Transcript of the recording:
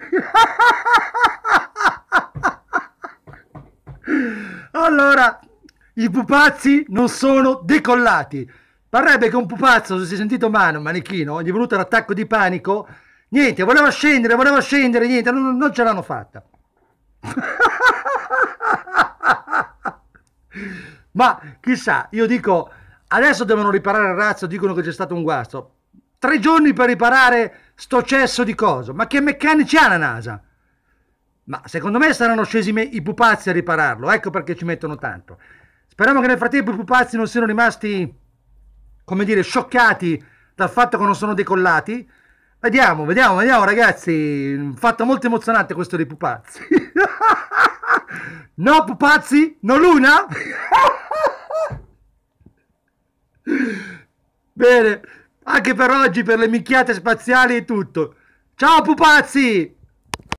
allora, i pupazzi non sono decollati. Parrebbe che un pupazzo, si sia sentito male, un manichino, gli è venuto l'attacco di panico, niente, voleva scendere, voleva scendere, niente, non, non ce l'hanno fatta. Ma chissà, io dico, adesso devono riparare il razzo, dicono che c'è stato un guasto. Tre giorni per riparare sto cesso di coso. Ma che meccanici ha la NASA? Ma secondo me saranno scesi i pupazzi a ripararlo, ecco perché ci mettono tanto. Speriamo che nel frattempo i pupazzi non siano rimasti, come dire, scioccati dal fatto che non sono decollati. Vediamo, vediamo, vediamo ragazzi, un fatto molto emozionante questo dei pupazzi. no pupazzi, no luna. Bene. Anche per oggi, per le micchiate spaziali e tutto. Ciao pupazzi!